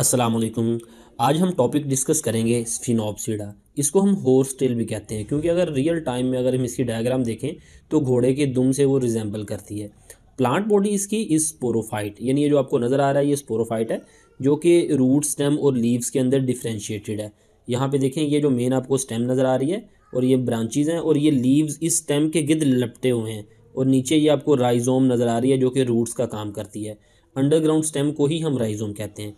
असलकुम आज हम टॉपिक डिस्कस करेंगे फिनोपसीडा इसको हम हॉर्स टेल भी कहते हैं क्योंकि अगर रियल टाइम में अगर हम इसकी डायग्राम देखें तो घोड़े के दुम से वो रिजेंबल करती है प्लांट बॉडी इसकी इस स्पोरोफाइट यानी ये जो आपको नज़र आ रहा है ये स्पोरोफाइट है जो कि रूट स्टेम और लीव्स के अंदर डिफ्रेंशिएटेड है यहाँ पर देखें ये जो मेन आपको स्टेम नज़र आ रही है और ये ब्रांचेज हैं और ये लीव्स इस स्टेम के गिद लपटे हुए हैं और नीचे ये आपको राइजोम नज़र आ रही है जो कि रूट्स का काम करती है अंडरग्राउंड स्टेम को ही हम राइजोम कहते हैं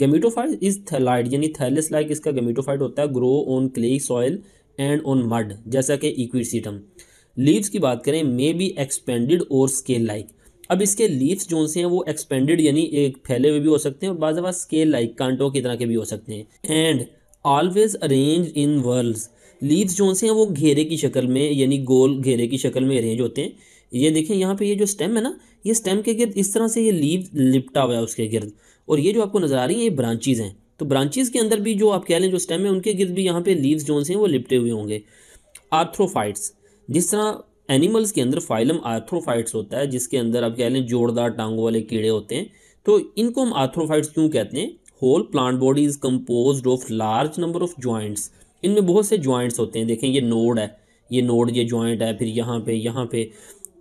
गेमिटोफाइड इज थैलाइड यानी थैलिस लाइक इसका गेमिटोफाइड होता है grow on clay soil and on mud जैसा कि इक्विसीटम लीव्स की बात करें मे बी एक्सपेंडेड और स्केल लाइक अब इसके लीव्स जो से हैं वो एक्सपेंडेड यानी एक फैले हुए भी हो सकते हैं और बाद स्केल लाइक कांटों की तरह के भी हो सकते हैं and always arrange in whorls leaves जो से हैं वो घेरे की शक्ल में यानी गोल घेरे की शक्ल में अरेंज होते हैं ये देखें यहाँ पे ये जो स्टेम है ना ये स्टेम के गिर्द इस तरह से ये लीव लिपटा हुआ है उसके गिर्द और ये जो आपको नज़र आ रही है ये ब्रांचेज हैं तो ब्रांचेज के अंदर भी जो आप कह लें जो स्टेम है उनके गिर्द भी यहाँ पे लीव्स जो हैं वो लिपटे हुए होंगे आर्थ्रोफाइट्स जिस तरह एनिमल्स के अंदर फाइलम आर्थ्रोफाइट्स होता है जिसके अंदर आप कह लें जोरदार टांगों वाले कीड़े होते हैं तो इनको हम आर्थ्रोफाइट्स क्यों कहते हैं whole plant body is compose of large number of joints इनमें बहुत से ज्वाइंट्स होते हैं देखें ये नोड है ये नोड ये ज्वाइंट है फिर यहाँ पे यहाँ पे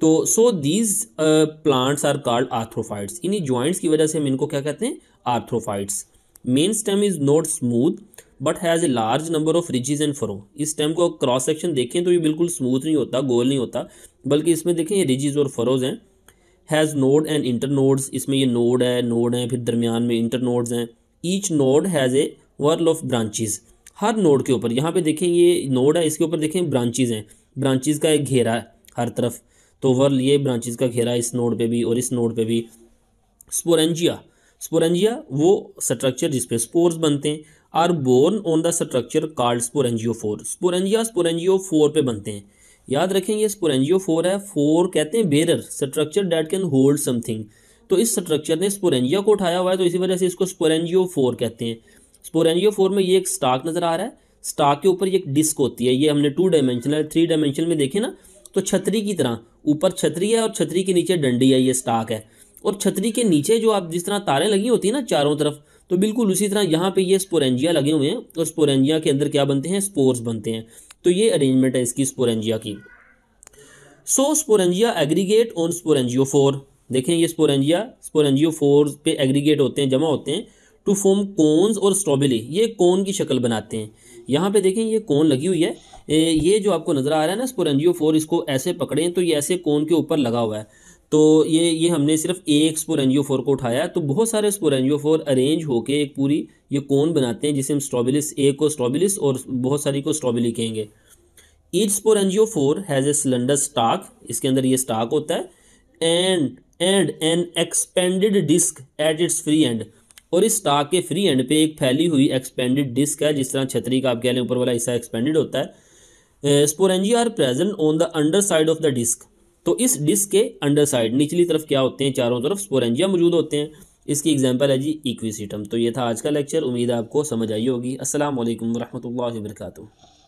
तो so these plants are called arthrophytes इन्हीं ज्वाइंट्स की वजह से हम इनको क्या कहते हैं arthrophytes main stem is not smooth but has a large number of ridges and furrow इस स्टेम को क्रॉस सेक्शन देखें तो ये बिल्कुल स्मूथ नहीं होता गोल नहीं होता बल्कि इसमें देखें ये रिजिज और फरोज हैं has node and internodes इसमें ये नोड है नोड है फिर दरमियान में इंटर नोड्स हैं each node has a whorl of branches हर नोड के ऊपर यहाँ पे देखें ये नोड है इसके ऊपर देखें ब्रांचेज हैं ब्रांचेज का एक घेरा है हर तरफ तो ओवरऑल ये ब्रांचेज का घेरा इस नोड पे भी और इस नोड पे भी स्पोरेंजिया स्पोरेंजिया वो स्ट्रक्चर जिसपे स्पोर्स बनते हैं are borne on the structure called sporangiophore sporangia sporangiophore पे बनते हैं याद रखें ये स्पोरेंजियो फोर है फोर कहते हैं bearer structure that can hold something तो इस स्ट्रक्चर ने स्पोरेंजिया को उठाया हुआ है तो इसी वजह से इसको स्पोरेंजियो फोर कहते हैं स्पोरेंजियो फोर में ये एक स्टाक नज़र आ रहा है स्टाक के ऊपर ये एक डिस्क होती है ये हमने टू डायमेंशनल थ्री डायमेंशन में देखे ना तो छतरी की तरह ऊपर छतरी है और छतरी के नीचे डंडी है ये स्टाक है और छतरी के नीचे जो आप जिस तरह तारें लगी होती हैं ना चारों तरफ तो बिल्कुल उसी तरह यहाँ पे ये स्पोरेंजिया लगे हुए हैं और स्पोरेंजिया के अंदर क्या बनते हैं स्पोर्स बनते हैं तो ये अरेंजमेंट है इसकी स्पोरेंजिया की so sporangia aggregate on sporangiophore देखें ये स्पोरेंजिया स्पोरेंजियो फोर पे एग्रीगेट होते हैं जमा होते हैं टू फॉर्म कोन्स और स्ट्रॉबेरी ये कोन की शक्ल बनाते हैं यहाँ पे देखें ये कोन लगी हुई है ये जो आपको नज़र आ रहा है ना स्पोरेंजियो फोर इसको ऐसे पकड़ें तो ये ऐसे कोन के ऊपर लगा हुआ है तो ये ये हमने सिर्फ एक स्पोरेंजियो फोर को उठाया तो बहुत सारे स्पोरेंजियो फोर अरेंज होकर एक पूरी ये कोन बनाते हैं जिसे हम स्ट्रॉबेलिस एक को स्ट्रॉबेलिस और बहुत सारी को स्ट्रॉबेली कहेंगे each sporangiophore has a cylinder stalk इसके अंदर ये स्टाक होता है and and an expanded disc at its free end और इस स्टाक के फ्री एंड पे एक फैली हुई एक्सपेंडेड डिस्क है जिस तरह छतरी का आप कह लें ऊपर वाला हिस्सा एक्सपेंडेड होता है sporangia are present on the under side of the disc तो इस डिस्क के अंडर साइड निचली तरफ क्या होते हैं चारों तरफ स्पोरेंजिया मौजूद होते हैं इसकी एग्जाम्पल है जी इक्वीसीटम तो ये था आज का लेक्चर उम्मीद आपको समझ आई होगी असल वरहमल वर्का